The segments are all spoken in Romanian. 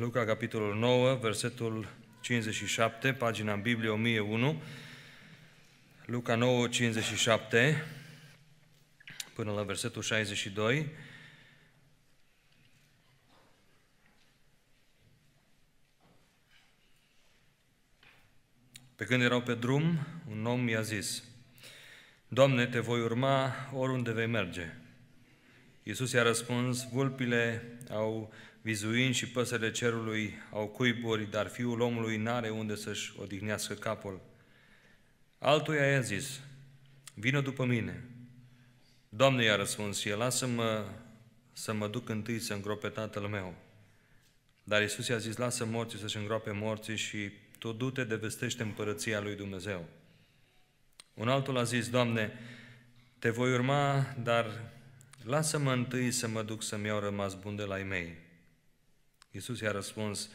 Luca, capitolul 9, versetul 57, pagina în Biblie 1001, Luca 9, 57, până la versetul 62. Pe când erau pe drum, un om i-a zis, Doamne, te voi urma oriunde vei merge. Iisus i-a răspuns, vulpile au vizuind și păsările cerului au cuiburi, dar fiul omului n-are unde să-și odihnească capul. Altuia i-a zis, vină după mine. Doamne, i-a răspuns el, lasă-mă să mă duc întâi să îngrope tatăl meu. Dar Isus i-a zis, lasă morții să-și îngroape morții și tu du-te de vestește împărăția lui Dumnezeu. Un altul a zis, Doamne, te voi urma, dar lasă-mă întâi să mă duc să-mi iau rămas bun de la ei mei. Iisus i-a răspuns,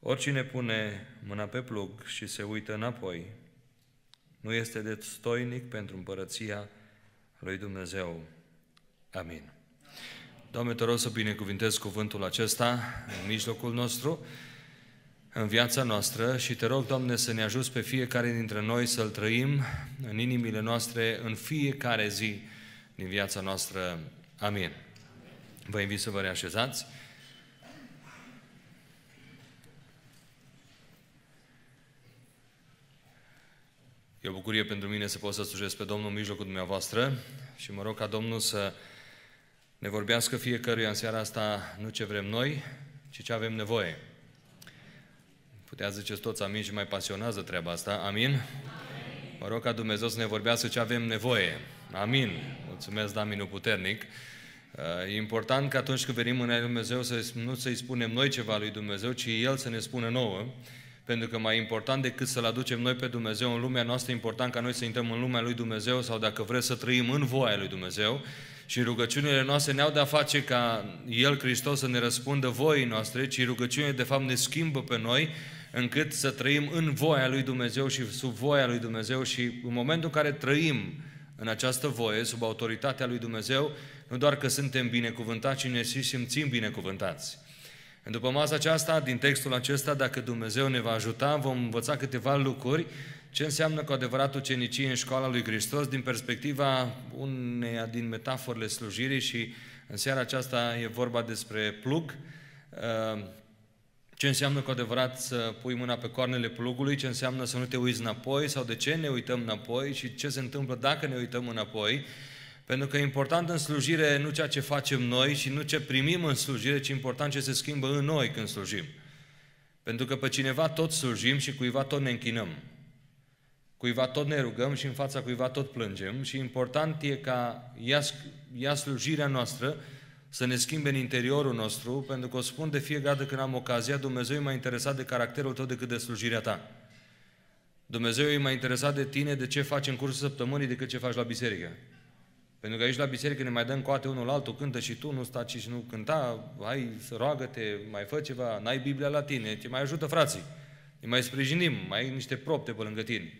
Oricine pune mâna pe plug și se uită înapoi, nu este destoinic pentru împărăția lui Dumnezeu. Amin. Doamne, te rog să binecuvintezi cuvântul acesta în mijlocul nostru, în viața noastră și te rog, Doamne, să ne ajuți pe fiecare dintre noi să-L trăim în inimile noastre în fiecare zi din viața noastră. Amin. Vă invit să vă reașezați. E o bucurie pentru mine să pot să slujesc pe Domnul în mijlocul dumneavoastră și mă rog ca Domnul să ne vorbească fiecăruia în seara asta nu ce vrem noi, ci ce avem nevoie. Putea ziceți toți amin și mai pasionează treaba asta, amin? amin? Mă rog ca Dumnezeu să ne vorbească ce avem nevoie, amin? Mulțumesc, Daminu Puternic. Uh, e important că atunci când venim în Dumnezeu să nu să-i spunem noi ceva lui Dumnezeu, ci El să ne spună nouă. Pentru că mai important decât să-L aducem noi pe Dumnezeu în lumea noastră, e important ca noi să intrăm în lumea lui Dumnezeu sau dacă vreți să trăim în voia lui Dumnezeu și rugăciunile noastre ne-au de-a face ca El, Hristos, să ne răspundă voii noastre, ci rugăciunile de fapt ne schimbă pe noi încât să trăim în voia lui Dumnezeu și sub voia lui Dumnezeu și în momentul în care trăim în această voie, sub autoritatea lui Dumnezeu, nu doar că suntem binecuvântați, ci ne și simțim binecuvântați. În după masa aceasta, din textul acesta, dacă Dumnezeu ne va ajuta, vom învăța câteva lucruri ce înseamnă cu adevărat ucenicie în școala lui Hristos din perspectiva uneia din metaforele slujirii și în seara aceasta e vorba despre plug, ehm, ce înseamnă cu adevărat să pui mâna pe coarnele plugului, ce înseamnă să nu te uiți înapoi sau de ce ne uităm înapoi și ce se întâmplă dacă ne uităm înapoi pentru că e important în slujire nu ceea ce facem noi și nu ce primim în slujire, ci important ce se schimbă în noi când slujim. Pentru că pe cineva tot slujim și cuiva tot ne închinăm. Cuiva tot ne rugăm și în fața cuiva tot plângem și important e ca ea, ea slujirea noastră să ne schimbe în interiorul nostru, pentru că o spun de fiecare dată când am ocazia, Dumnezeu e mai interesat de caracterul tău decât de slujirea ta. Dumnezeu e mai interesat de tine, de ce faci în cursul săptămânii, decât ce faci la biserică. Pentru că aici la biserică ne mai dăm coate unul altul, cântă și tu, nu staci și nu cânta, hai să roagă-te, mai fă ceva, n-ai Biblia la tine, te mai ajută frații, ne mai sprijinim, mai ai niște propte pe lângă tine.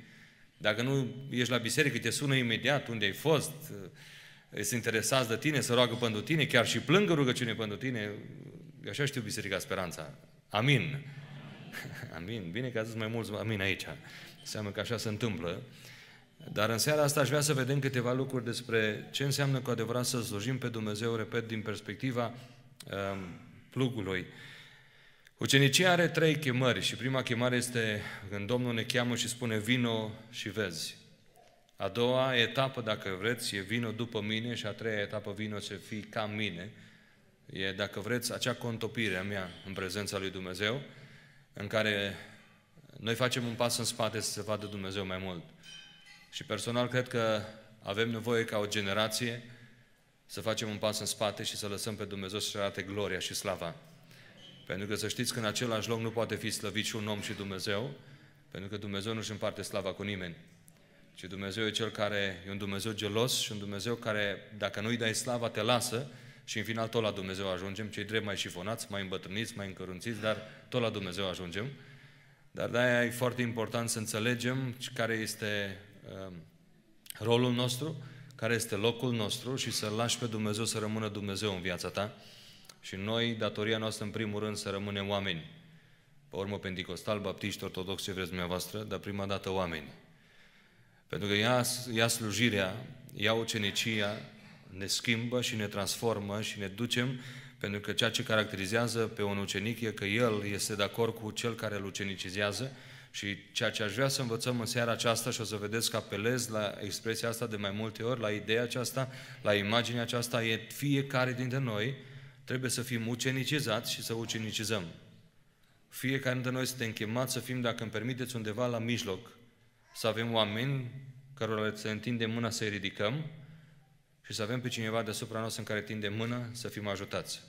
Dacă nu ești la biserică, te sună imediat unde ai fost, se eh, interesați de tine, să roagă pentru tine, chiar și plângă rugăciune pentru tine. Așa știu Biserica Speranța. Amin. Amin. Bine că ați zis mai mulți amin aici. Seamnă că așa se întâmplă. Dar în seara asta aș vrea să vedem câteva lucruri despre ce înseamnă cu adevărat să slujim pe Dumnezeu, repet, din perspectiva um, plugului. Ucenicia are trei chemări și prima chemare este când Domnul ne cheamă și spune vino și vezi. A doua etapă, dacă vreți, e vino după mine și a treia etapă, vino să fii ca mine. E, dacă vreți, acea contopire a mea în prezența lui Dumnezeu, în care noi facem un pas în spate să se vadă Dumnezeu mai mult. Și personal cred că avem nevoie ca o generație să facem un pas în spate și să lăsăm pe Dumnezeu să arate gloria și slava. Pentru că să știți că în același loc nu poate fi slăvit și un om și Dumnezeu, pentru că Dumnezeu nu își împarte slava cu nimeni. Ci Dumnezeu e cel care e un Dumnezeu gelos și un Dumnezeu care, dacă nu-i dai slava, te lasă și în final tot la Dumnezeu ajungem, cei drept mai șifonați, mai îmbătrâniți, mai încărunțiți, dar tot la Dumnezeu ajungem. Dar de-aia e foarte important să înțelegem care este Um, rolul nostru, care este locul nostru și să-L lași pe Dumnezeu să rămână Dumnezeu în viața ta. Și noi, datoria noastră, în primul rând, să rămânem oameni. Pe urmă, pentecostal, baptiști, ortodox, ce vreți dumneavoastră, dar prima dată oameni. Pentru că ia ia slujirea, ia ucenicia, ne schimbă și ne transformă și ne ducem, pentru că ceea ce caracterizează pe un ucenic e că el este de acord cu cel care îl ucenicizează, și ceea ce aș vrea să învățăm în seara aceasta, și o să vedeți că apelez la expresia asta de mai multe ori, la ideea aceasta, la imaginea aceasta, e fiecare dintre noi trebuie să fim ucenicizați și să ucenicizăm. Fiecare dintre noi suntem chemați să fim, dacă îmi permiteți, undeva la mijloc. Să avem oameni cărora să întindem mâna să-i ridicăm și să avem pe cineva deasupra noastră în care tindem mâna să fim ajutați.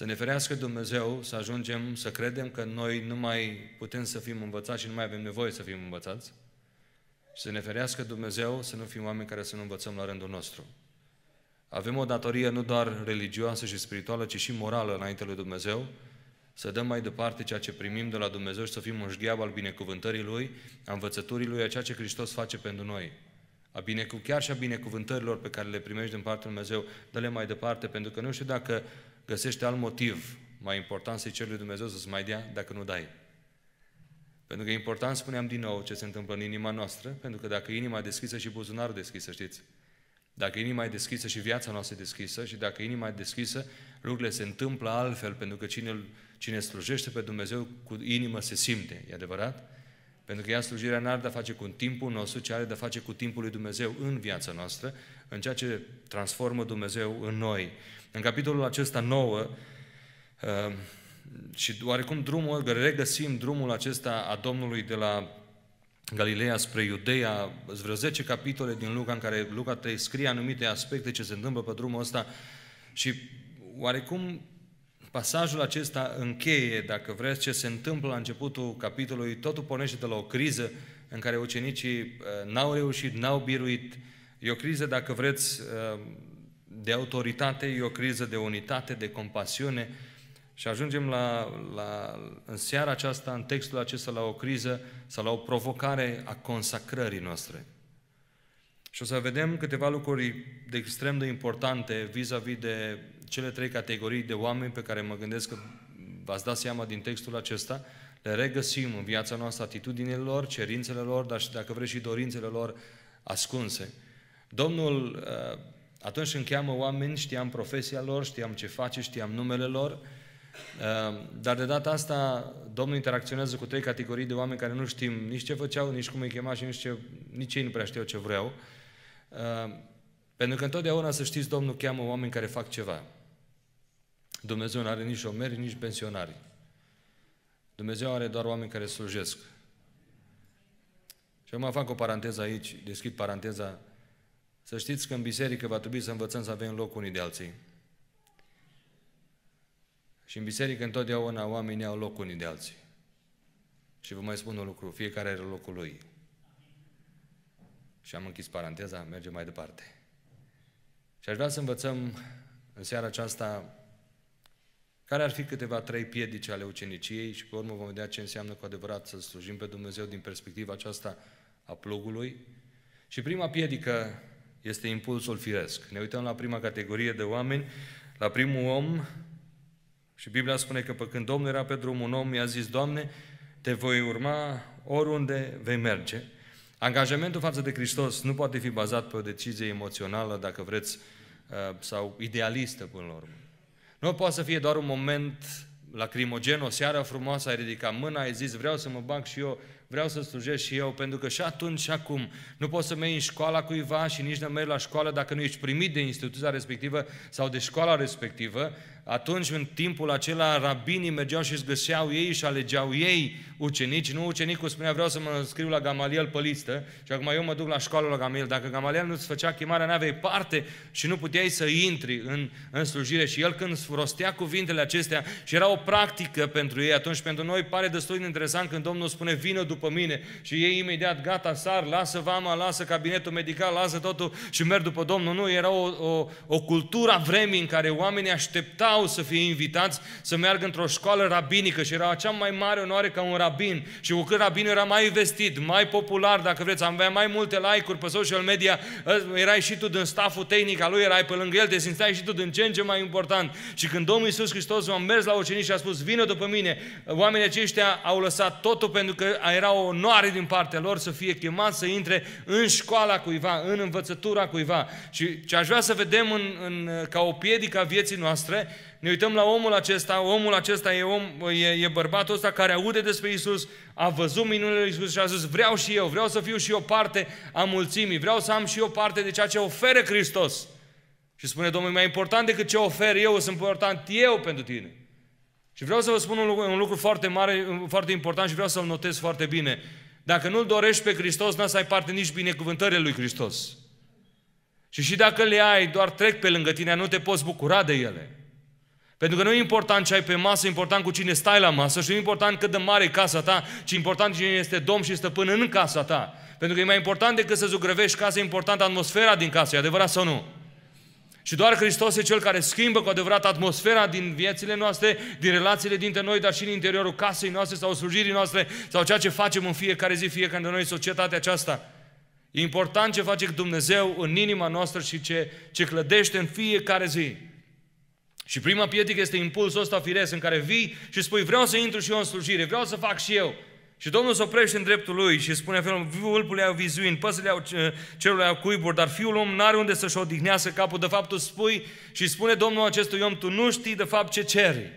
Să ne ferească Dumnezeu să ajungem să credem că noi nu mai putem să fim învățați și nu mai avem nevoie să fim învățați. Și să ne ferească Dumnezeu să nu fim oameni care să nu învățăm la rândul nostru. Avem o datorie nu doar religioasă și spirituală, ci și morală înainte lui Dumnezeu, să dăm mai departe ceea ce primim de la Dumnezeu și să fim un șgheab al binecuvântării Lui, a învățăturii Lui, a ceea ce Hristos face pentru noi. A binecu- chiar și a binecuvântărilor pe care le primești din partea Lui Dumnezeu, dă-le mai departe, pentru că nu știu dacă găsește alt motiv mai important să-i ceri lui Dumnezeu să-ți mai dea dacă nu dai. Pentru că e important, spuneam din nou, ce se întâmplă în inima noastră, pentru că dacă inima e deschisă și buzunarul deschisă, știți? Dacă inima e deschisă și viața noastră e deschisă și dacă inima e deschisă, lucrurile se întâmplă altfel, pentru că cine, cine slujește pe Dumnezeu cu inimă se simte, e adevărat? Pentru că ea slujirea n-are de-a face cu timpul nostru, ci are de-a face cu timpul lui Dumnezeu în viața noastră, în ceea ce transformă Dumnezeu în noi. În capitolul acesta nouă, uh, și oarecum drumul, regăsim drumul acesta a Domnului de la Galileea spre Iudeea, vreo 10 capitole din Luca în care Luca te scrie anumite aspecte ce se întâmplă pe drumul ăsta și oarecum Pasajul acesta încheie, dacă vreți, ce se întâmplă la începutul capitolului, totul pornește de la o criză în care ucenicii uh, n-au reușit, n-au biruit. E o criză, dacă vreți, uh, de autoritate, e o criză de unitate, de compasiune. Și ajungem la, la, în seara aceasta, în textul acesta, la o criză sau la o provocare a consacrării noastre. Și o să vedem câteva lucruri de extrem de importante vis-a-vis -vis de cele trei categorii de oameni pe care mă gândesc că v-ați dat seama din textul acesta, le regăsim în viața noastră atitudinile lor, cerințele lor, dar și dacă vreți și dorințele lor ascunse. Domnul, uh, atunci când cheamă oameni, știam profesia lor, știam ce face, știam numele lor, uh, dar de data asta Domnul interacționează cu trei categorii de oameni care nu știm nici ce făceau, nici cum îi chema și nici, ce, nici ei nu prea știau ce vreau. Ehm, pentru că întotdeauna, să știți, Domnul cheamă oameni care fac ceva. Dumnezeu nu are nici omeri, nici pensionari. Dumnezeu are doar oameni care slujesc. Și eu mai fac o paranteză aici, deschid paranteza. Să știți că în biserică va trebui să învățăm să avem loc unii de alții. Și în biserică întotdeauna oamenii au loc unii de alții. Și vă mai spun un lucru, fiecare are locul lui. Și am închis paranteza, mergem mai departe. Și aș vrea să învățăm în seara aceasta care ar fi câteva trei piedici ale uceniciei și pe urmă vom vedea ce înseamnă cu adevărat să slujim pe Dumnezeu din perspectiva aceasta a plugului. Și prima piedică este impulsul firesc. Ne uităm la prima categorie de oameni, la primul om și Biblia spune că pe când Domnul era pe drum, un om i-a zis, Doamne, te voi urma oriunde vei merge. Angajamentul față de Hristos nu poate fi bazat pe o decizie emoțională, dacă vreți, uh, sau idealistă până la urmă. Nu poate să fie doar un moment lacrimogen, o seară frumoasă, ai ridicat mâna, ai zis vreau să mă bag și eu, vreau să slujesc și eu, pentru că și atunci și acum nu poți să mergi în școala cuiva și nici nu mergi la școală dacă nu ești primit de instituția respectivă sau de școala respectivă, atunci, în timpul acela, rabinii mergeau și îți găseau ei și alegeau ei ucenici. Nu ucenicul spunea, vreau să mă scriu la Gamaliel pe listă și acum eu mă duc la școală la Gamaliel. Dacă Gamaliel nu-ți făcea chemarea, n-aveai parte și nu puteai să intri în, în slujire. Și el când rostea cuvintele acestea și era o practică pentru ei, atunci pentru noi pare destul de interesant când Domnul spune, vină după mine și ei imediat, gata, sar, lasă vama, lasă cabinetul medical, lasă totul și merg după Domnul. Nu, era o, o, o cultură a vremii în care oamenii așteptau meritau să fie invitați să meargă într-o școală rabinică și era cea mai mare onoare ca un rabin. Și cu cât rabinul era mai vestit, mai popular, dacă vreți, avea mai multe like-uri pe social media, ă, erai și tu din staful tehnic al lui, erai pe lângă el, te simțeai și tu din ce în ce mai important. Și când Domnul Iisus Hristos a mers la ucenici și a spus, vină după mine, oamenii aceștia au lăsat totul pentru că era o onoare din partea lor să fie chemați să intre în școala cuiva, în învățătura cuiva. Și ce aș vrea să vedem în, în, ca o piedică a vieții noastre ne uităm la omul acesta, omul acesta e, om, e, e bărbatul ăsta care aude despre Isus, a văzut minunile lui Isus și a zis, vreau și eu, vreau să fiu și eu parte a mulțimii, vreau să am și eu parte de ceea ce oferă Hristos. Și spune Domnul, mai important decât ce ofer eu, sunt important eu pentru tine. Și vreau să vă spun un lucru, un lucru foarte mare, foarte important și vreau să-l notez foarte bine. Dacă nu-L dorești pe Hristos, n-ai să ai parte nici binecuvântările lui Hristos. Și și dacă le ai, doar trec pe lângă tine, nu te poți bucura de ele. Pentru că nu e important ce ai pe masă, e important cu cine stai la masă și nu e important cât de mare e casa ta, ci important cine este domn și stăpân în casa ta. Pentru că e mai important decât să zugrăvești casa, e important atmosfera din casă, e adevărat sau nu? Și doar Hristos e Cel care schimbă cu adevărat atmosfera din viețile noastre, din relațiile dintre noi, dar și în interiorul casei noastre sau slujirii noastre sau ceea ce facem în fiecare zi, fiecare dintre noi, societatea aceasta. E important ce face Dumnezeu în inima noastră și ce, ce clădește în fiecare zi. Și prima piedică este impulsul ăsta firesc în care vii și spui vreau să intru și eu în slujire, vreau să fac și eu. Și Domnul se oprește în dreptul lui și spune felul, vulpule au vizuin, păsările au cerul au cuiburi, dar fiul om n-are unde să-și odihnească capul. De fapt, tu spui și spune Domnul acestui om, tu nu știi de fapt ce ceri.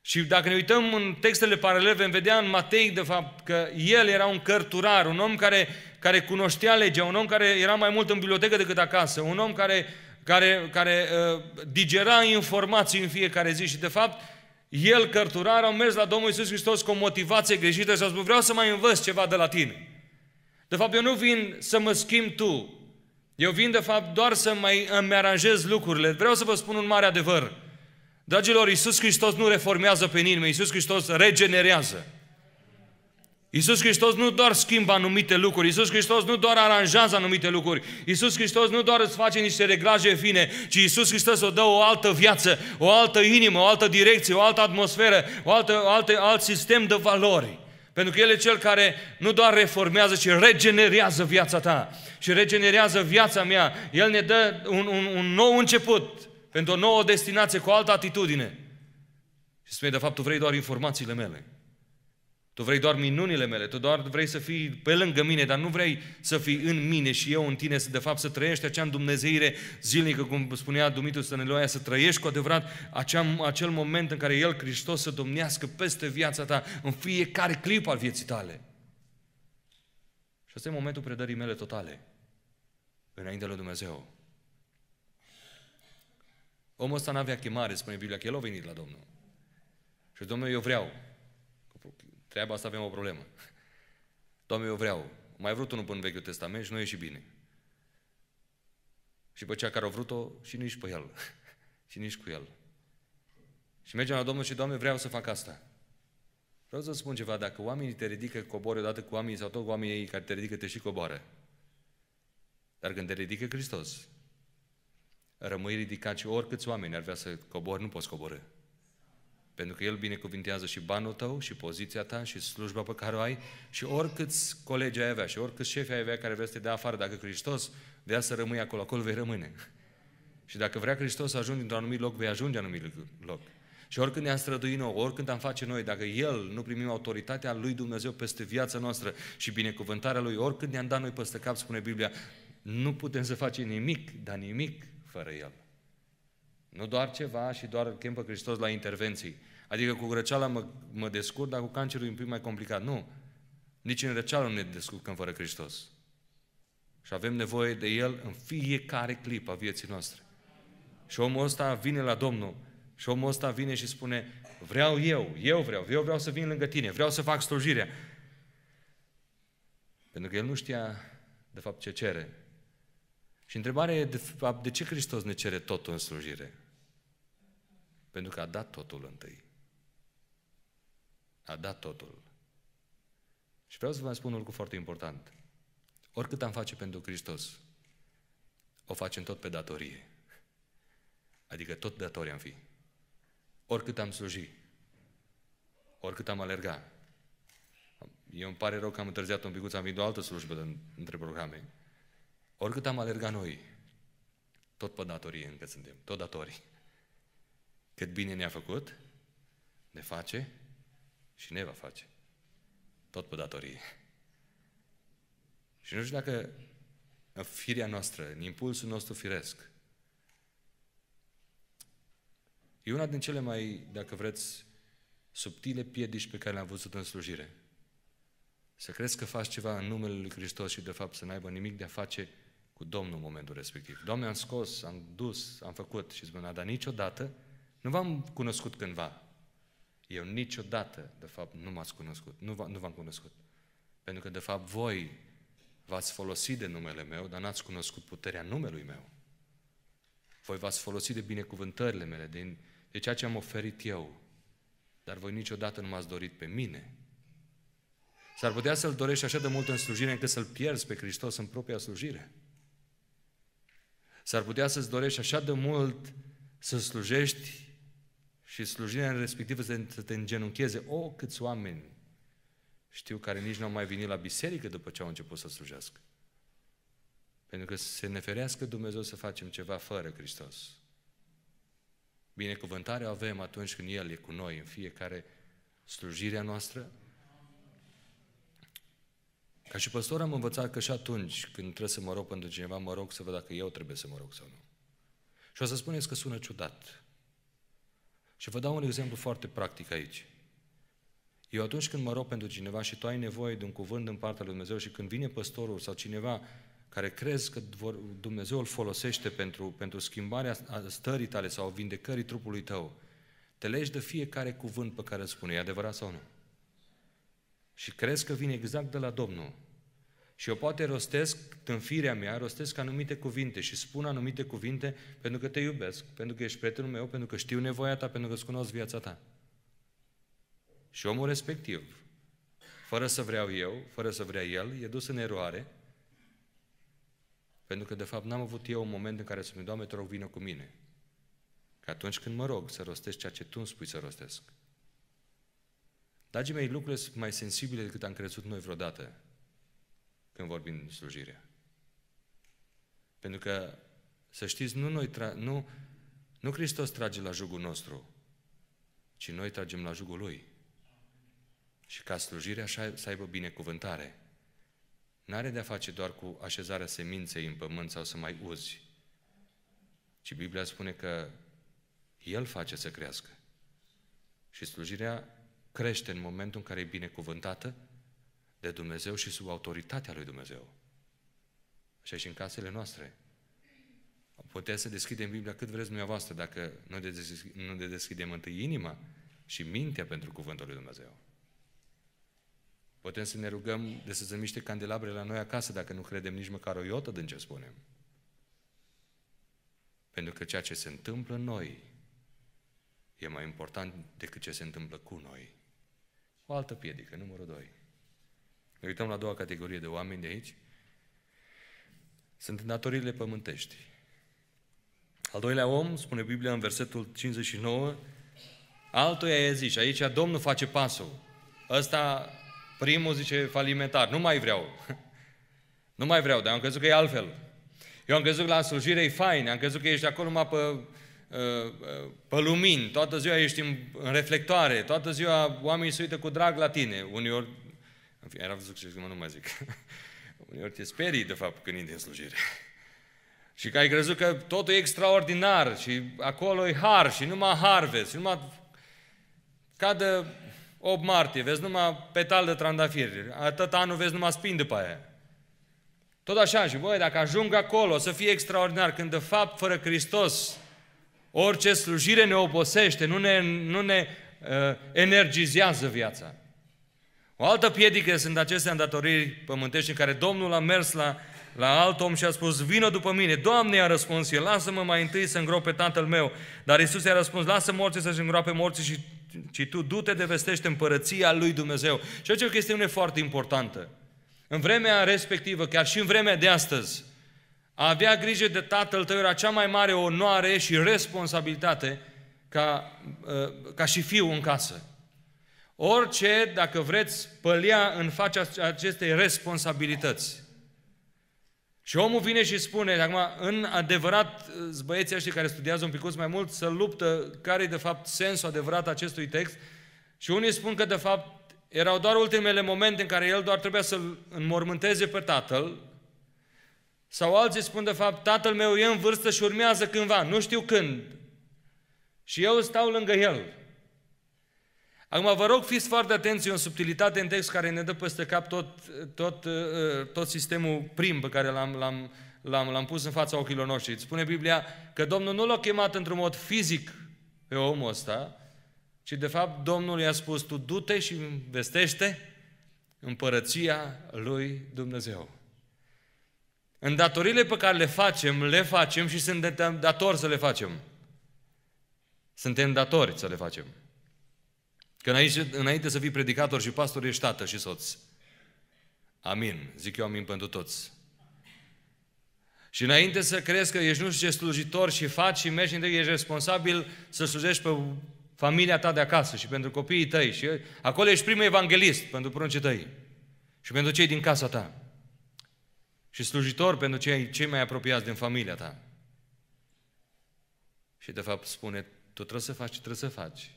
Și dacă ne uităm în textele paralele, vom vedea în Matei, de fapt, că el era un cărturar, un om care, care cunoștea legea, un om care era mai mult în bibliotecă decât acasă, un om care care, care uh, digera informații în fiecare zi și de fapt el, cărturar, au mers la Domnul Iisus Hristos cu o motivație greșită și au spus, vreau să mai învăț ceva de la tine. De fapt, eu nu vin să mă schimb tu, eu vin de fapt doar să mai îmi aranjez lucrurile. Vreau să vă spun un mare adevăr. Dragilor, Iisus Hristos nu reformează pe nimeni, Iisus Hristos regenerează. Iisus Hristos nu doar schimbă anumite lucruri, Iisus Hristos nu doar aranjează anumite lucruri, Iisus Hristos nu doar îți face niște reglaje fine, ci Iisus Hristos o dă o altă viață, o altă inimă, o altă direcție, o altă atmosferă, o altă, alte, alt sistem de valori. Pentru că El e Cel care nu doar reformează, ci regenerează viața ta și regenerează viața mea. El ne dă un, un, un nou început pentru o nouă destinație cu o altă atitudine. Și spune, de fapt, tu vrei doar informațiile mele. Tu vrei doar minunile mele, tu doar vrei să fii pe lângă mine, dar nu vrei să fii în mine și eu în tine, să de fapt să trăiești acea îndumnezeire zilnică, cum spunea Dumitru Stănăloaia, să trăiești cu adevărat acea, acel moment în care El, Hristos, să domnească peste viața ta, în fiecare clip al vieții tale. Și ăsta e momentul predării mele totale, înainte lui Dumnezeu. Omul ăsta n-avea chemare, spune Biblia, că el a venit la Domnul. Și Domnul, eu vreau, treaba asta avem o problemă. Doamne, eu vreau. Mai vrut unul până în Vechiul Testament și nu e și bine. Și pe cea care a vrut-o și nici pe el. și nici cu el. Și mergem la Domnul și, Doamne, vreau să fac asta. Vreau să spun ceva, dacă oamenii te ridică, cobori odată cu oamenii sau tot cu oamenii care te ridică, te și coboară. Dar când te ridică Hristos, rămâi ridicat și oricâți oameni ar vrea să cobori, nu poți coborâ. Pentru că El binecuvintează și banul tău, și poziția ta, și slujba pe care o ai, și oricât colegi ai avea, și oricât șefi ai avea care vrea să te dea afară, dacă Hristos vrea să rămâi acolo, acolo vei rămâne. și dacă vrea Hristos să ajungi într-un anumit loc, vei ajunge în anumit loc. Și oricând ne-am străduit noi, oricând am face noi, dacă El nu primim autoritatea Lui Dumnezeu peste viața noastră și binecuvântarea Lui, oricând ne-am dat noi peste cap, spune Biblia, nu putem să facem nimic, dar nimic fără El. Nu doar ceva și doar chem pe Hristos la intervenții. Adică cu răceala mă, mă descurc, dar cu cancerul e un pic mai complicat. Nu. Nici în răceală nu ne descurcăm fără Hristos. Și avem nevoie de El în fiecare clip a vieții noastre. Și omul ăsta vine la Domnul și omul ăsta vine și spune, vreau eu, eu vreau, eu vreau să vin lângă tine, vreau să fac slujirea. Pentru că el nu știa de fapt ce cere. Și întrebarea e de, de ce Hristos ne cere totul în slujire? Pentru că a dat totul întâi. A dat totul. Și vreau să vă spun un lucru foarte important. Oricât am face pentru Hristos, o facem tot pe datorie. Adică tot datori am fi. Oricât am sluji, oricât am alergat. Eu îmi pare rău că am întârziat un picuț, am venit o altă slujbă între programe. Oricât am alergat noi, tot pe datorie încă suntem, tot datorii. Cât bine ne-a făcut, ne face și ne va face. Tot pe datorie. Și nu știu dacă în firea noastră, în impulsul nostru firesc, e una din cele mai, dacă vreți, subtile piedici pe care le-am văzut în slujire. Să crezi că faci ceva în numele Lui Hristos și de fapt să n-aibă nimic de a face cu Domnul în momentul respectiv. Doamne, am scos, am dus, am făcut și spune, dar niciodată nu v-am cunoscut cândva. Eu niciodată, de fapt, nu m-ați cunoscut. Nu, v- nu v-am cunoscut. Pentru că, de fapt, voi v-ați folosit de numele meu, dar n-ați cunoscut puterea numelui meu. Voi v-ați folosit de binecuvântările mele, de, de ceea ce am oferit eu, dar voi niciodată nu m-ați dorit pe mine. S-ar putea să-L dorești așa de mult în slujire încât să-L pierzi pe Hristos în propria slujire. S-ar putea să-ți dorești așa de mult să slujești și slujirea respectivă să te îngenuncheze. O, oh, câți oameni știu care nici nu au mai venit la biserică după ce au început să slujească. Pentru că se ne ferească Dumnezeu să facem ceva fără Hristos. Binecuvântarea avem atunci când El e cu noi în fiecare slujirea noastră. Ca și păstor am învățat că și atunci când trebuie să mă rog pentru cineva, mă rog să văd dacă eu trebuie să mă rog sau nu. Și o să spuneți că sună ciudat. Și vă dau un exemplu foarte practic aici. Eu atunci când mă rog pentru cineva și tu ai nevoie de un cuvânt în partea lui Dumnezeu și când vine păstorul sau cineva care crezi că Dumnezeu îl folosește pentru, pentru schimbarea stării tale sau vindecării trupului tău, te legi de fiecare cuvânt pe care îl spune, e adevărat sau nu? Și crezi că vine exact de la Domnul. Și eu poate rostesc în firea mea, rostesc anumite cuvinte și spun anumite cuvinte pentru că te iubesc, pentru că ești prietenul meu, pentru că știu nevoia ta, pentru că îți cunosc viața ta. Și omul respectiv, fără să vreau eu, fără să vrea el, e dus în eroare, pentru că de fapt n-am avut eu un moment în care să-mi Doamne, te rog, vină cu mine. Că atunci când mă rog să rostesc ceea ce Tu îmi spui să rostesc. Dragii mei, lucrurile sunt mai sensibile decât am crezut noi vreodată când vorbim de slujire. Pentru că, să știți, nu, noi tra- nu, nu Hristos trage la jugul nostru, ci noi tragem la jugul Lui. Și ca slujirea să aibă binecuvântare. nu are de-a face doar cu așezarea seminței în pământ sau să mai uzi, ci Biblia spune că El face să crească. Și slujirea crește în momentul în care e binecuvântată de Dumnezeu și sub autoritatea lui Dumnezeu. Așa și în casele noastre. Puteți să deschidem Biblia cât vreți dumneavoastră, dacă nu ne deschidem întâi inima și mintea pentru cuvântul lui Dumnezeu. Putem să ne rugăm de să zămiște candelabre la noi acasă, dacă nu credem nici măcar o iotă din ce spunem. Pentru că ceea ce se întâmplă în noi e mai important decât ce se întâmplă cu noi. O altă piedică, numărul 2. Ne uităm la a doua categorie de oameni de aici. Sunt îndatoririle pământești. Al doilea om, spune Biblia în versetul 59, altuia e zis, aici Domnul face pasul. Ăsta, primul zice falimentar, nu mai vreau. nu mai vreau, dar am crezut că e altfel. Eu am crezut că la slujire e fain, am crezut că ești acolo numai pe, uh, uh, pe lumini, toată ziua ești în reflectoare, toată ziua oamenii se uită cu drag la tine. Uneori în fine, era văzut și mă, nu mai zic. Uneori te sperii, de fapt, când intri în slujire. Și că ai crezut că totul e extraordinar și acolo e har și numai har vezi, și numai cadă 8 martie, vezi numai petal de trandafiri, atât anul vezi numai spin după aia. Tot așa și, voi dacă ajung acolo, o să fie extraordinar, când de fapt, fără Hristos, orice slujire ne obosește, nu ne, nu ne uh, energizează viața. O altă piedică sunt aceste îndatoriri pământești în care Domnul a mers la, la alt om și a spus, vină după mine. Doamne, i-a răspuns el, lasă-mă mai întâi să îngrop pe tatăl meu. Dar Isus i-a răspuns, lasă morții să-și îngroape morții și și tu du-te de vestește împărăția lui Dumnezeu. Și aici e o chestiune foarte importantă. În vremea respectivă, chiar și în vremea de astăzi, a avea grijă de tatăl tău era cea mai mare onoare și responsabilitate ca, uh, ca și fiu în casă. Orice, dacă vreți, pălia în fața acestei responsabilități. Și omul vine și spune, acum, în adevărat, ă, băieții ăștia care studiază un pic mai mult, să luptă care e de fapt sensul adevărat acestui text. Și unii spun că de fapt erau doar ultimele momente în care el doar trebuia să-l înmormânteze pe tatăl, sau alții spun de fapt, tatăl meu e în vârstă și urmează cândva, nu știu când. Și eu stau lângă el. Acum vă rog, fiți foarte atenți, e o subtilitate în text care ne dă peste cap tot, tot, ă, tot sistemul prim pe care l-am, l-am, l-am, l-am pus în fața ochilor noștri. Spune Biblia că Domnul nu l-a chemat într-un mod fizic pe omul ăsta, ci de fapt Domnul i-a spus, tu du-te și vestește împărăția lui Dumnezeu. În datorile pe care le facem, le facem și suntem datori să le facem. Suntem datori să le facem. Că înainte să fii predicator și pastor, ești tată și soț. Amin. Zic eu amin pentru toți. Și înainte să crezi că ești nu știu ce slujitor și faci și mergi, ești responsabil să slujești pe familia ta de acasă și pentru copiii tăi. Și acolo ești primul evanghelist pentru pruncii tăi și pentru cei din casa ta. Și slujitor pentru cei, cei mai apropiați din familia ta. Și de fapt spune, tu trebuie să faci ce trebuie să faci.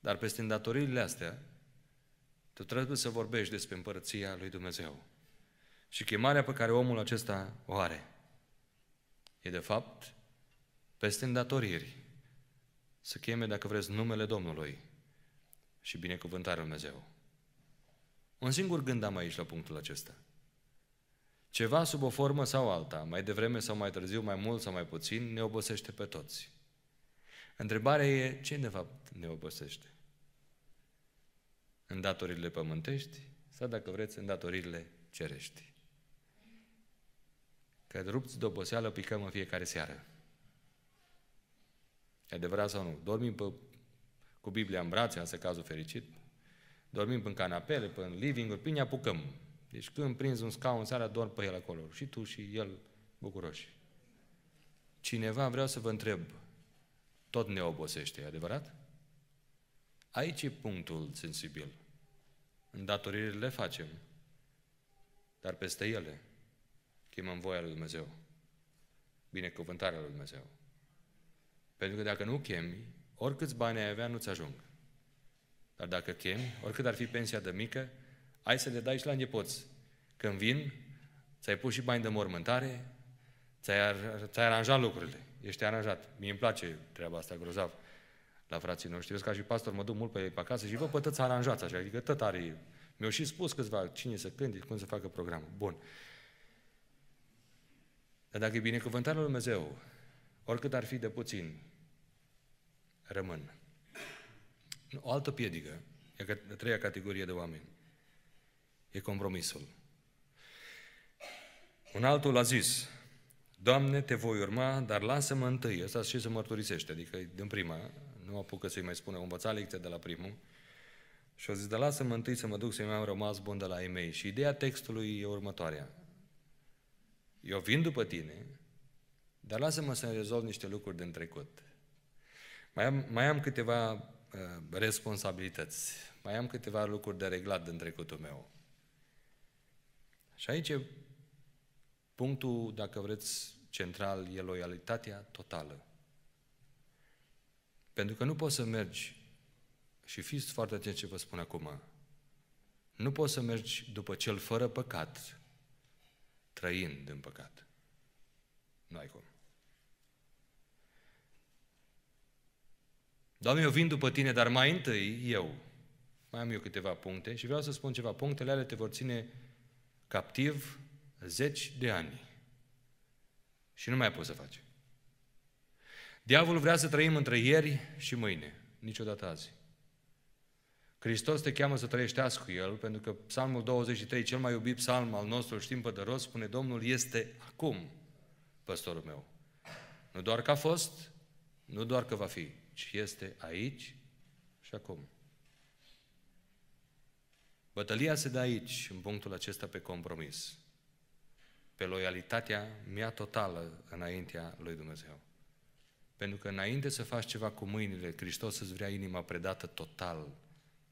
Dar peste îndatoririle astea, tu trebuie să vorbești despre împărăția lui Dumnezeu. Și chemarea pe care omul acesta o are e, de fapt, peste îndatoriri, să cheme, dacă vreți, numele Domnului și binecuvântarea Dumnezeu. Un singur gând am aici la punctul acesta. Ceva sub o formă sau alta, mai devreme sau mai târziu, mai mult sau mai puțin, ne obosește pe toți. Întrebarea e, ce de fapt ne obosește? În datorile pământești sau, dacă vreți, în datorile cerești? Că rupți de oboseală picăm în fiecare seară. E adevărat sau nu? Dormim pe, cu Biblia în brațe, în cazul fericit, dormim în canapele, pe în living-uri, pe ne apucăm. Deci când prinzi un scaun seara, dorm pe el acolo. Și tu și el bucuroși. Cineva vreau să vă întreb, tot ne obosește, e adevărat? Aici e punctul sensibil. Îndatoririle le facem, dar peste ele chemăm voia lui Dumnezeu, binecuvântarea lui Dumnezeu. Pentru că dacă nu chemi, oricâți bani ai avea, nu-ți ajung. Dar dacă chemi, oricât ar fi pensia de mică, ai să le dai și la nepoți. Când vin, ți-ai pus și bani de mormântare, ți-ai, ar- ți-ai aranjat lucrurile ești aranjat. Mie îmi place treaba asta grozav la frații noștri. Eu, ca și pastor, mă duc mult pe ei pe acasă și vă pe tăți aranjați așa, adică tot are... Mi-au și spus câțiva cine să cânte, cum să facă programul. Bun. Dar dacă e binecuvântarea Lui Dumnezeu, oricât ar fi de puțin, rămân. O altă piedică, e a treia categorie de oameni, e compromisul. Un altul a zis, Doamne, te voi urma, dar lasă-mă întâi. Ăsta și se mărturisește, adică din prima, nu apucă să-i mai spune, o învăța lecția de la primul. Și a zis, dar lasă-mă întâi să mă duc să mai am rămas bun de la ei mei. Și ideea textului e următoarea. Eu vin după tine, dar lasă-mă să rezolv niște lucruri din trecut. Mai am, mai am câteva uh, responsabilități, mai am câteva lucruri de reglat din trecutul meu. Și aici e Punctul, dacă vreți, central e loialitatea totală. Pentru că nu poți să mergi, și fiți foarte atenți ce vă spun acum, nu poți să mergi după cel fără păcat, trăind în păcat. Nu ai cum. Doamne, eu vin după tine, dar mai întâi eu. Mai am eu câteva puncte și vreau să spun ceva. Punctele alea te vor ține captiv zeci de ani. Și nu mai poți să faci. Diavolul vrea să trăim între ieri și mâine, niciodată azi. Hristos te cheamă să trăiești azi cu El, pentru că Psalmul 23, cel mai iubit psalm al nostru, știm pădăros, spune Domnul este acum păstorul meu. Nu doar că a fost, nu doar că va fi, ci este aici și acum. Bătălia se dă aici, în punctul acesta pe compromis pe loialitatea mea totală înaintea lui Dumnezeu. Pentru că înainte să faci ceva cu mâinile, Hristos îți vrea inima predată total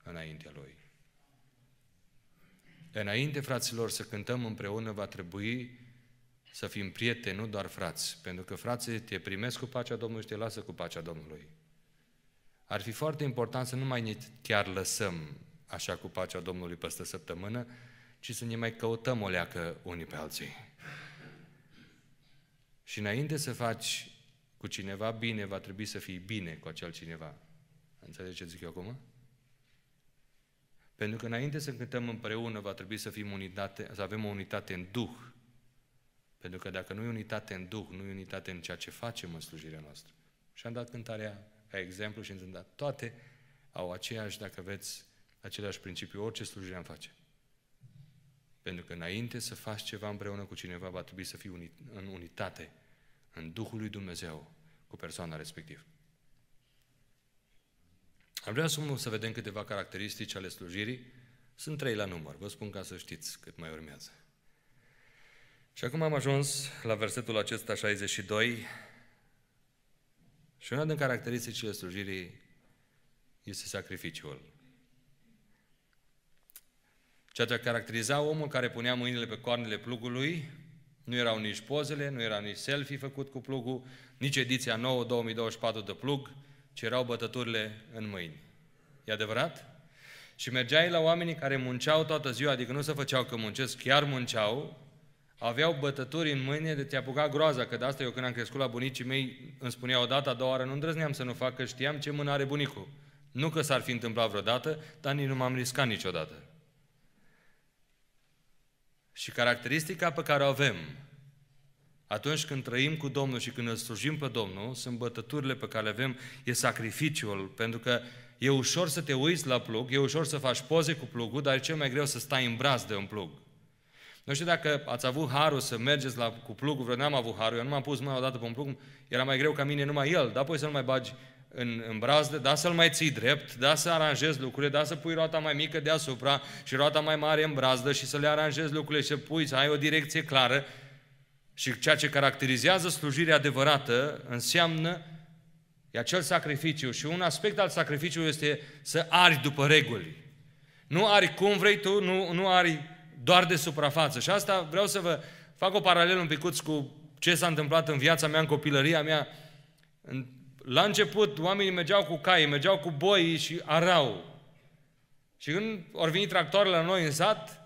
înaintea Lui. Înainte, fraților, să cântăm împreună, va trebui să fim prieteni, nu doar frați, pentru că frații te primesc cu pacea Domnului și te lasă cu pacea Domnului. Ar fi foarte important să nu mai ne chiar lăsăm așa cu pacea Domnului peste săptămână, ci să ne mai căutăm o leacă unii pe alții. Și înainte să faci cu cineva bine, va trebui să fii bine cu acel cineva. Înțelegeți ce zic eu acum? Pentru că înainte să cântăm împreună, va trebui să, fim unitate, să avem o unitate în Duh. Pentru că dacă nu e unitate în Duh, nu e unitate în ceea ce facem în slujirea noastră. Și am dat cântarea ca exemplu și am dat toate au aceeași, dacă veți, același principiu, orice slujire am face. Pentru că înainte să faci ceva împreună cu cineva, va trebui să fii uni, în unitate, în Duhul lui Dumnezeu, cu persoana respectivă. Am vrea să, să vedem câteva caracteristici ale slujirii. Sunt trei la număr, vă spun ca să știți cât mai urmează. Și acum am ajuns la versetul acesta 62. Și una din caracteristicile slujirii este sacrificiul. Ceea ce caracteriza omul care punea mâinile pe coarnele plugului nu erau nici pozele, nu era nici selfie făcut cu plugul, nici ediția nouă 2024 de plug, ci erau bătăturile în mâini. E adevărat? Și mergeai la oamenii care munceau toată ziua, adică nu se făceau că muncesc, chiar munceau, aveau bătături în mâine de te apuca groaza, că de asta eu când am crescut la bunicii mei îmi spunea o a doua oară, nu îndrăzneam să nu fac, că știam ce mână are bunicul. Nu că s-ar fi întâmplat vreodată, dar nici nu m-am riscat niciodată. Și caracteristica pe care o avem atunci când trăim cu Domnul și când îl slujim pe Domnul, sunt bătăturile pe care le avem, e sacrificiul, pentru că e ușor să te uiți la plug, e ușor să faci poze cu plugul, dar e cel mai greu să stai în braț de un plug. Nu știu dacă ați avut harul să mergeți la, cu plugul, vreo n-am avut harul, eu nu m-am pus mâna odată pe un plug, era mai greu ca mine numai el, dar apoi să nu mai bagi în, în brazdă, da să-l mai ții drept, da să aranjezi lucrurile, da să pui roata mai mică deasupra și roata mai mare în brazdă și să le aranjezi lucrurile și să pui, să ai o direcție clară. Și ceea ce caracterizează slujirea adevărată înseamnă e acel sacrificiu. Și un aspect al sacrificiului este să ari după reguli. Nu ari cum vrei tu, nu, nu ari doar de suprafață. Și asta vreau să vă fac o paralelă un picuț cu ce s-a întâmplat în viața mea, în copilăria mea, în la început, oamenii mergeau cu cai, mergeau cu boi și arau. Și când ori veni tractoarele la noi în sat,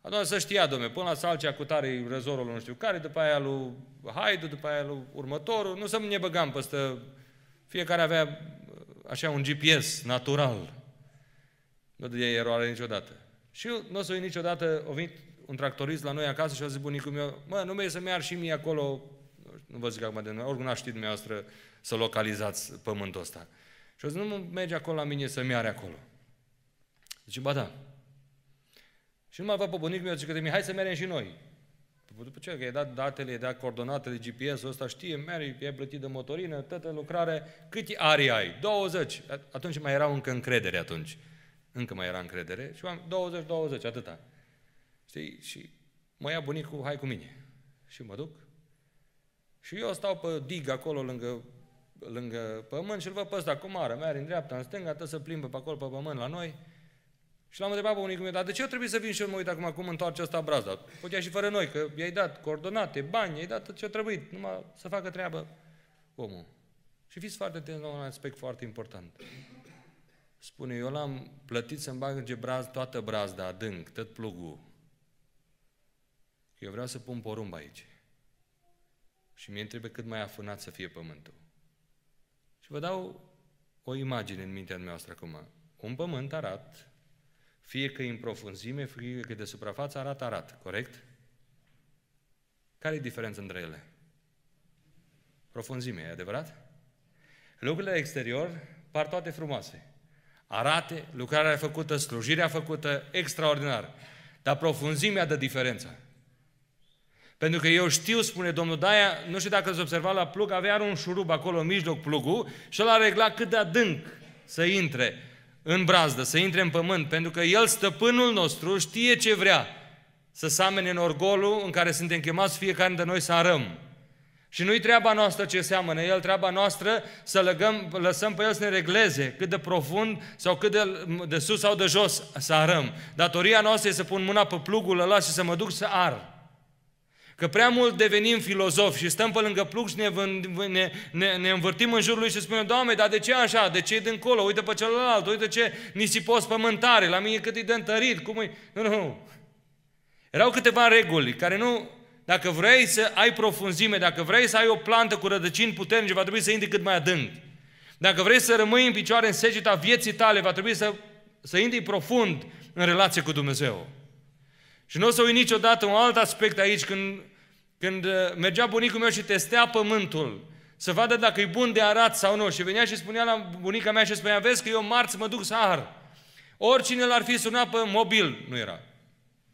atunci să știa, domne, până la salcea cu tare răzorul nu știu care, după aia lui Haidu, după aia lui următorul, nu să ne băgam peste... Fiecare avea uh, așa un GPS natural. Nu de eroare niciodată. Și nu o să niciodată, a venit un tractorist la noi acasă și a zis bunicul meu, mă, nu mai să merg și mie acolo nu vă zic acum de noi, oricum n-aș ști dumneavoastră să localizați pământul ăsta. Și o zic, nu merge acolo la mine să-mi are acolo. Zice, ba da. Și nu mai avea pe bunic meu, zice, mie, hai să mergem și noi. După ce i a dat datele, i a dat coordonatele, GPS-ul ăsta, știe, Mergi, e plătit de motorină, toată lucrare, câte ari ai? 20. Atunci mai erau încă încredere atunci. Încă mai era încredere. Și am 20, 20, atâta. Știi? Și mă ia bunicul, hai cu mine. Și mă duc, și eu stau pe dig acolo lângă, lângă pământ și îl văd pe ăsta cum are, merge în dreapta, în stânga, tot să plimbă pe acolo pe pământ la noi. Și l-am întrebat pe unii cum dar de ce eu trebuie să vin și eu mă uit acum cum întoarce ăsta braza? Putea și fără noi, că i-ai dat coordonate, bani, i-ai dat tot ce a trebuit, numai să facă treabă omul. Și fiți foarte atenți la un aspect foarte important. Spune, eu l-am plătit să-mi înge braz, toată brazda, adânc, tot plugul. Eu vreau să pun porumb aici. Și mie îmi trebuie cât mai afunat să fie pământul. Și vă dau o imagine în mintea noastră acum. Un pământ arat, fie că e în profunzime, fie că de suprafață arată arat, corect? Care e diferența între ele? Profunzime, e adevărat? Lucrurile exterior par toate frumoase. Arate, lucrarea făcută, slujirea făcută, extraordinar. Dar profunzimea dă diferența. Pentru că eu știu, spune domnul Daia, nu știu dacă ați observat la plug, avea un șurub acolo în mijloc plugul și l-a reglat cât de adânc să intre în brazdă, să intre în pământ, pentru că El, stăpânul nostru, știe ce vrea să samene în orgolul în care suntem chemați fiecare dintre noi să arăm. Și nu-i treaba noastră ce seamănă El, treaba noastră să legăm, lăsăm pe El să ne regleze cât de profund sau cât de, de sus sau de jos să arăm. Datoria noastră e să pun mâna pe plugul ăla și să mă duc să ar. Că prea mult devenim filozofi și stăm pe lângă plug și ne, ne, ne, ne învârtim în jurul lui și spunem, Doamne, dar de ce așa? De ce e dincolo? Uite pe celălalt, uite ce nisipos pământare, la mine cât e de întărit, cum e... Nu, nu. Erau câteva reguli care nu... Dacă vrei să ai profunzime, dacă vrei să ai o plantă cu rădăcini puternice, va trebui să intri cât mai adânc. Dacă vrei să rămâi în picioare în segeta vieții tale, va trebui să, să intri profund în relație cu Dumnezeu. Și nu o să uit niciodată un alt aspect aici, când, când uh, mergea bunicul meu și testea pământul, să vadă dacă e bun de arat sau nu. Și venea și spunea la bunica mea și spunea, vezi că eu marți mă duc sahar. Oricine l-ar fi sunat pe mobil, nu era.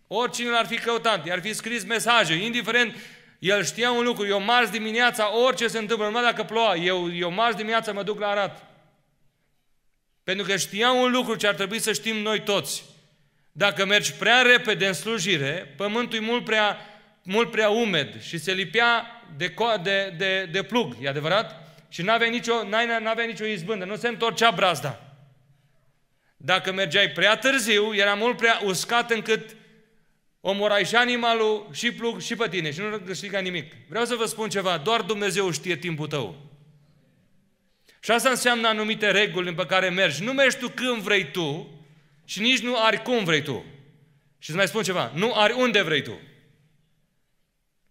Oricine l-ar fi căutat, i-ar fi scris mesaje, indiferent, el știa un lucru, eu marți dimineața, orice se întâmplă, numai dacă ploua, eu, eu marți dimineața mă duc la arat. Pentru că știa un lucru ce ar trebui să știm noi toți. Dacă mergi prea repede în slujire, pământul e mult prea, mult prea umed și se lipea de, de, de, de plug, e adevărat? Și n-avea nicio, n nicio izbândă, nu se întorcea brazda. Dacă mergeai prea târziu, era mult prea uscat încât omorai și animalul, și plug, și pe tine și nu ca nimic. Vreau să vă spun ceva, doar Dumnezeu știe timpul tău. Și asta înseamnă anumite reguli în pe care mergi. Nu mergi tu când vrei tu, și nici nu ari cum vrei tu. Și îți mai spun ceva, nu ari unde vrei tu.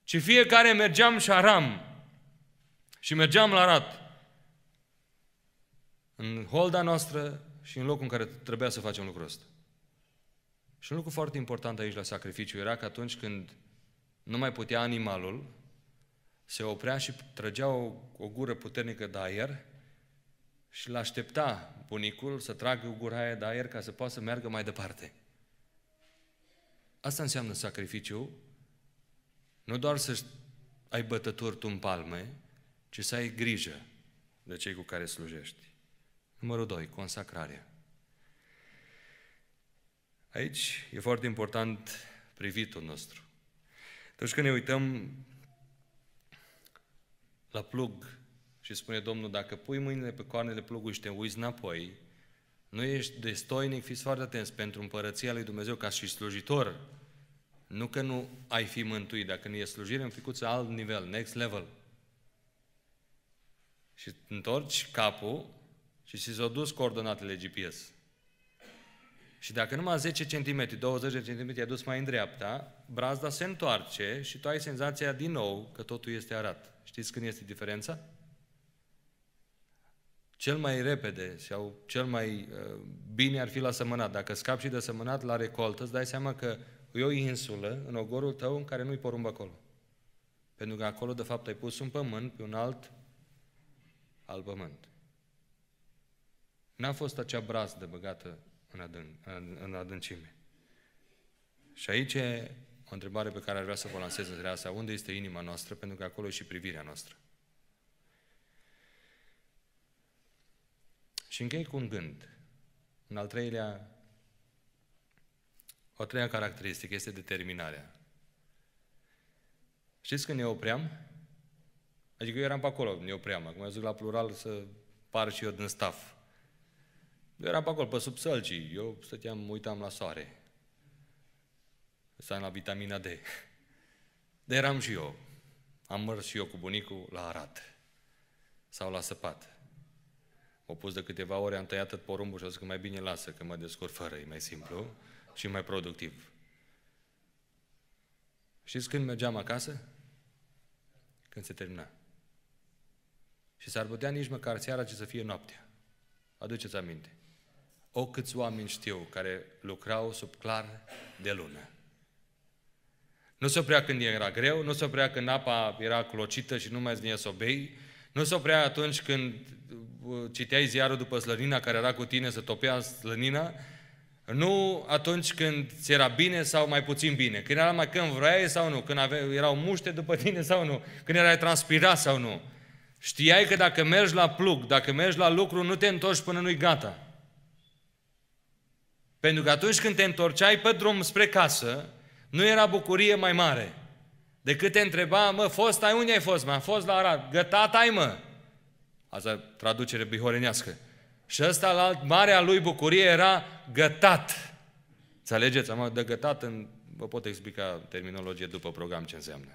Și fiecare mergeam și aram. Și mergeam la rat. În holda noastră și în locul în care trebuia să facem lucrul ăsta. Și un lucru foarte important aici la sacrificiu era că atunci când nu mai putea animalul, se oprea și trăgea o, o gură puternică de aer și l-aștepta bunicul să tragă gura aia de aer ca să poată să meargă mai departe. Asta înseamnă sacrificiu, nu doar să ai bătături tu în palme, ci să ai grijă de cei cu care slujești. Numărul 2, consacrarea. Aici e foarte important privitul nostru. Atunci când ne uităm la plug și spune Domnul, dacă pui mâinile pe coarnele plugului și te uiți înapoi, nu ești destoinic, fiți foarte atenți, pentru împărăția lui Dumnezeu ca și slujitor. Nu că nu ai fi mântuit, dacă nu e slujire, în ficuță alt nivel, next level. Și întorci capul și ți s-au dus coordonatele GPS. Și dacă numai 10 cm, 20 de cm i-a dus mai în dreapta, brazda se întoarce și tu ai senzația din nou că totul este arat. Știți când este diferența? cel mai repede sau cel mai uh, bine ar fi la sămânat. Dacă scapi și de sămânat la recoltă, îți dai seama că e o insulă în ogorul tău în care nu-i porumbă acolo. Pentru că acolo, de fapt, ai pus un pământ pe un alt al pământ. N-a fost acea brazdă băgată în, adân, în, în adâncime. Și aici e o întrebare pe care ar vrea să vă lansez în asta. Unde este inima noastră? Pentru că acolo e și privirea noastră. Și închei cu un gând. În al treilea, o treia caracteristică este determinarea. Știți când ne opream? Adică eu eram pe acolo, ne opream. Acum eu zic la plural să par și eu din staff. Eu eram pe acolo, pe sub sălcii. Eu stăteam, uitam la soare. Stăteam la vitamina D. Dar eram și eu. Am mers și eu cu bunicul la Arad. Sau la Săpat au pus de câteva ore, am tăiat tot porumbul și a zis că mai bine lasă, că mă descurc fără, e mai simplu și mai productiv. Știți când mergeam acasă? Când se termina. Și s-ar putea nici măcar seara ce să fie noaptea. Aduceți aminte. O câți oameni știu care lucrau sub clar de lună. Nu se oprea când era greu, nu se oprea când apa era clocită și nu mai venea să bei, nu se oprea atunci când uh, citeai ziarul după slănina care era cu tine, să topea slănina, nu atunci când ți era bine sau mai puțin bine, când era mai când vroiai sau nu, când ave, erau muște după tine sau nu, când erai transpirat sau nu. Știai că dacă mergi la plug, dacă mergi la lucru, nu te întorci până nu-i gata. Pentru că atunci când te întorceai pe drum spre casă, nu era bucurie mai mare. De câte întreba, mă, fost ai, unde ai fost, m Am fost la Arad. Gătat ai, mă? Asta traducere bihorenească. Și ăsta, la marea lui bucurie, era gătat. Înțelegeți? Am de gătat în... Vă pot explica terminologie după program ce înseamnă.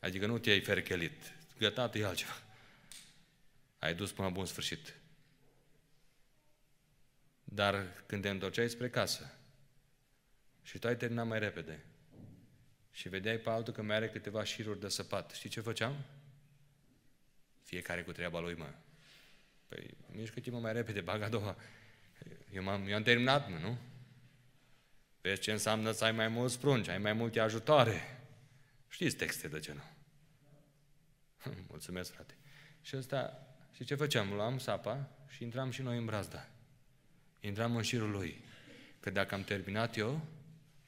Adică nu te-ai ferchelit. Gătat e altceva. Ai dus până la bun sfârșit. Dar când te întorceai spre casă și tu ai terminat mai repede, și vedeai pe altul că mai are câteva șiruri de săpat, știi ce făceam? Fiecare cu treaba lui, mă. Păi, mișcă-te mă mai repede, bag a doua. Eu am, eu am terminat, mă, nu? Vezi ce înseamnă să ai mai mulți prunci, ai mai multe ajutoare. Știți texte de genul. Mulțumesc, frate. Și ăsta, și ce făceam? Luam sapa și intram și noi în brazda. Intram în șirul lui. Că dacă am terminat eu,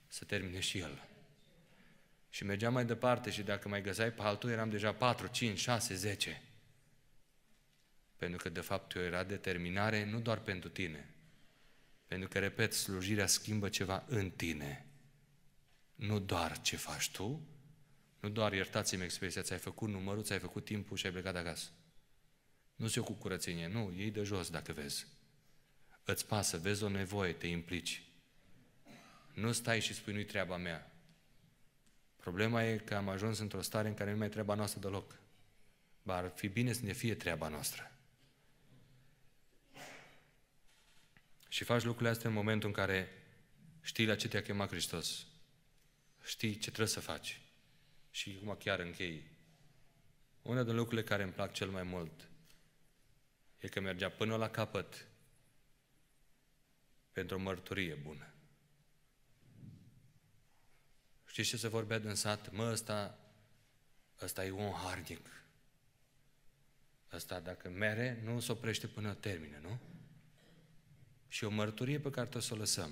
să termine și el. Și mergeam mai departe și dacă mai găseai pe altul, eram deja 4, 5, 6, 10. Pentru că, de fapt, eu era determinare nu doar pentru tine. Pentru că, repet, slujirea schimbă ceva în tine. Nu doar ce faci tu, nu doar, iertați-mi expresia, ți-ai făcut numărul, ți-ai făcut timpul și ai plecat acasă. Nu se ocupă cu curățenie, nu, ei de jos dacă vezi. Îți pasă, vezi o nevoie, te implici. Nu stai și spui, nu-i treaba mea. Problema e că am ajuns într-o stare în care nu mai e treaba noastră deloc. Dar ar fi bine să ne fie treaba noastră. Și faci lucrurile astea în momentul în care știi la ce te-a chemat Hristos. Știi ce trebuie să faci. Și cum chiar închei. Una din lucrurile care îmi plac cel mai mult e că mergea până la capăt pentru o mărturie bună. Știți ce se vorbea din sat? Mă, ăsta, ăsta e un harnic. Ăsta, dacă mere, nu se oprește până termine, nu? Și o mărturie pe care trebuie să o lăsăm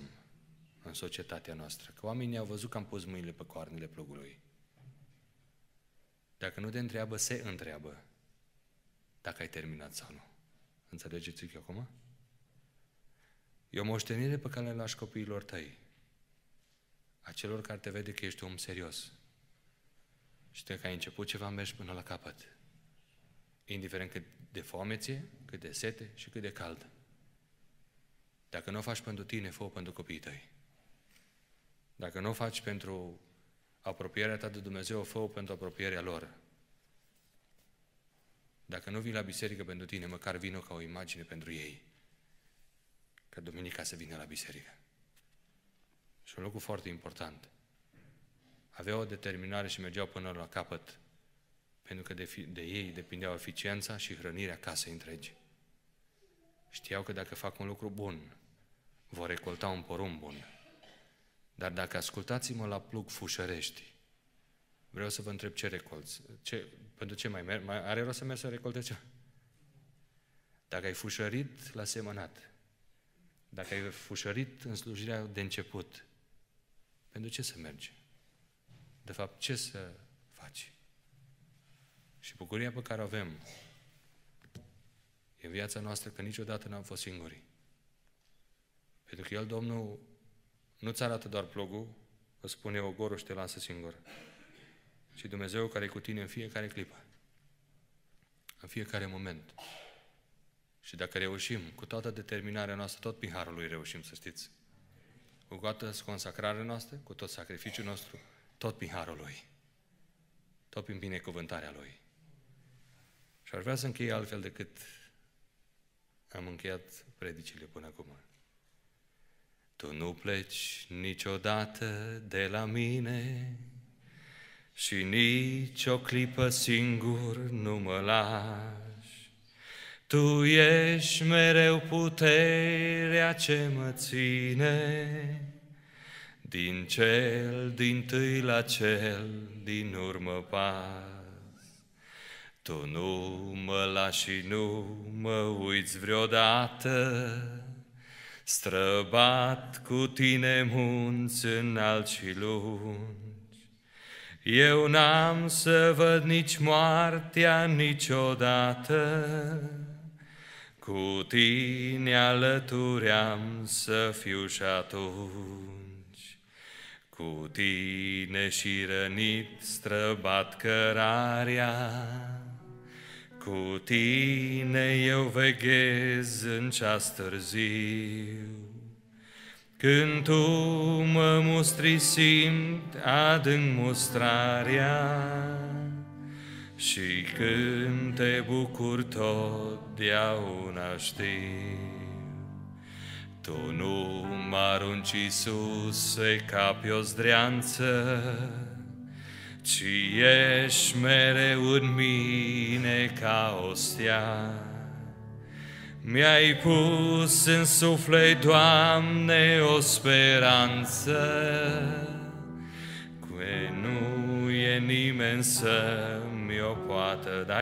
în societatea noastră. Că oamenii au văzut că am pus mâinile pe coarnele plugului. Dacă nu te întreabă, se întreabă dacă ai terminat sau nu. Înțelegeți ce acum? E o moștenire pe care le lași copiilor tăi a celor care te vede că ești om serios. Și că ai început ceva, mergi până la capăt. Indiferent cât de foame ție, cât de sete și cât de cald. Dacă nu o faci pentru tine, fă pentru copiii tăi. Dacă nu o faci pentru apropierea ta de Dumnezeu, fă pentru apropierea lor. Dacă nu vii la biserică pentru tine, măcar vină ca o imagine pentru ei. Că duminica să vină la biserică. Și un lucru foarte important. Aveau o determinare și mergeau până la capăt, pentru că de, fi, de ei depindeau eficiența și hrănirea casei întregi. Știau că dacă fac un lucru bun, vor recolta un porumb bun. Dar dacă ascultați-mă la plug fușărești, vreau să vă întreb ce recolți. Ce, pentru ce mai, merg? mai are rost să merg să recolte ce? Dacă ai fușărit la semănat, dacă ai fușărit în slujirea de început, pentru ce să mergi? De fapt, ce să faci? Și bucuria pe care o avem e în viața noastră că niciodată n-am fost singuri. Pentru că El, Domnul, nu-ți arată doar plugul, îți spune ogorul și te lasă singur. Și Dumnezeu care e cu tine în fiecare clipă, în fiecare moment. Și dacă reușim, cu toată determinarea noastră, tot piharul lui reușim, să știți cu toată consacrarea noastră, cu tot sacrificiul nostru, tot prin harul Lui, tot prin binecuvântarea Lui. Și ar vrea să închei altfel decât am încheiat predicile până acum. Tu nu pleci niciodată de la mine și nici o clipă singur nu mă las. Tu ești mereu puterea ce mă ține, din cel din tâi la cel din urmă pas. Tu nu mă lași și nu mă uiți vreodată, străbat cu tine munți în și lungi. Eu n-am să văd nici moartea niciodată, cu tine alături am să fiu și atunci, Cu tine și rănit străbat cărarea, Cu tine eu veghez în ceas târziu, Când tu mă mustri simt adânc mustrarea, și când te bucur totdeauna știi, Tu nu mă arunci, Iisuse, ca pe o zdreanță, Ci ești mereu în mine ca o stea. Mi-ai pus în suflet, Doamne, o speranță, Că nu e nimeni să mio poată da